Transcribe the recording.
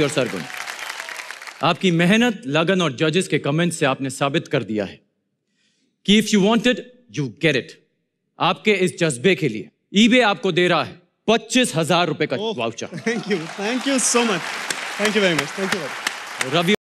और सरगुन आपकी मेहनत लगन और जजेस के कमेंट से आपने साबित कर दिया है कि if you wanted you get it आपके इस जज्बे के लिए ईबे आपको दे रहा है पच्चीस हजार रुपए का voucher thank you thank you so much thank you very much thank you Ravi